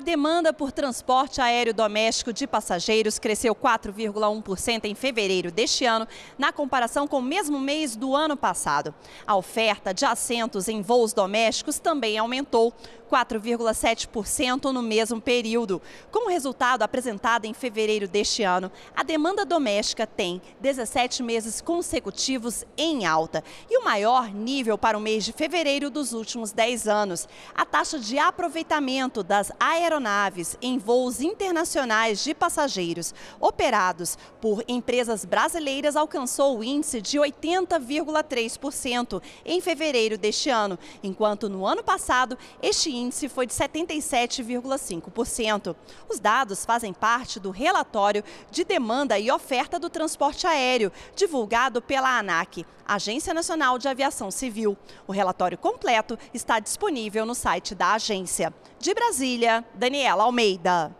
A demanda por transporte aéreo doméstico de passageiros cresceu 4,1% em fevereiro deste ano, na comparação com o mesmo mês do ano passado. A oferta de assentos em voos domésticos também aumentou 4,7% no mesmo período. Com o resultado apresentado em fevereiro deste ano, a demanda doméstica tem 17 meses consecutivos em alta e o maior nível para o mês de fevereiro dos últimos 10 anos. A taxa de aproveitamento das aeronaves aeronaves em voos internacionais de passageiros operados por empresas brasileiras alcançou o índice de 80,3% em fevereiro deste ano, enquanto no ano passado este índice foi de 77,5%. Os dados fazem parte do relatório de demanda e oferta do transporte aéreo, divulgado pela ANAC. Agência Nacional de Aviação Civil. O relatório completo está disponível no site da agência. De Brasília, Daniela Almeida.